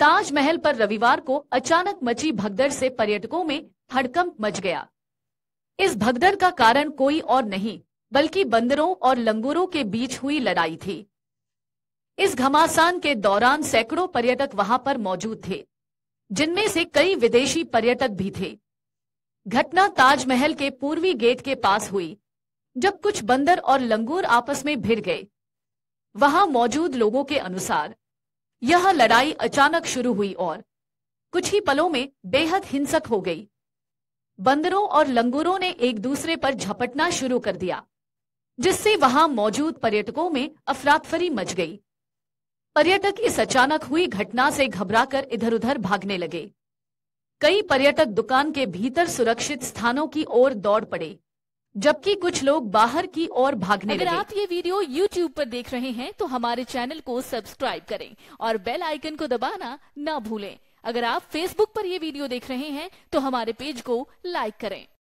ताजमहल पर रविवार को अचानक मची भगदड़ से पर्यटकों में हड़कंप मच गया इस भगदड़ का कारण कोई और नहीं बल्कि बंदरों और लंगूरों के बीच हुई लड़ाई थी इस घमासान के दौरान सैकड़ों पर्यटक वहां पर मौजूद थे जिनमें से कई विदेशी पर्यटक भी थे घटना ताजमहल के पूर्वी गेट के पास हुई जब कुछ बंदर और लंगूर आपस में भिड़ गए वहां मौजूद लोगों के अनुसार यह लड़ाई अचानक शुरू हुई और कुछ ही पलों में बेहद हिंसक हो गई बंदरों और लंगूरों ने एक दूसरे पर झपटना शुरू कर दिया जिससे वहां मौजूद पर्यटकों में अफरातफरी मच गई पर्यटक इस अचानक हुई घटना से घबराकर इधर उधर भागने लगे कई पर्यटक दुकान के भीतर सुरक्षित स्थानों की ओर दौड़ पड़े जबकि कुछ लोग बाहर की ओर भागने अगर लगे। आप ये वीडियो YouTube पर देख रहे हैं तो हमारे चैनल को सब्सक्राइब करें और बेल आइकन को दबाना ना भूलें अगर आप Facebook पर ये वीडियो देख रहे हैं तो हमारे पेज को लाइक करें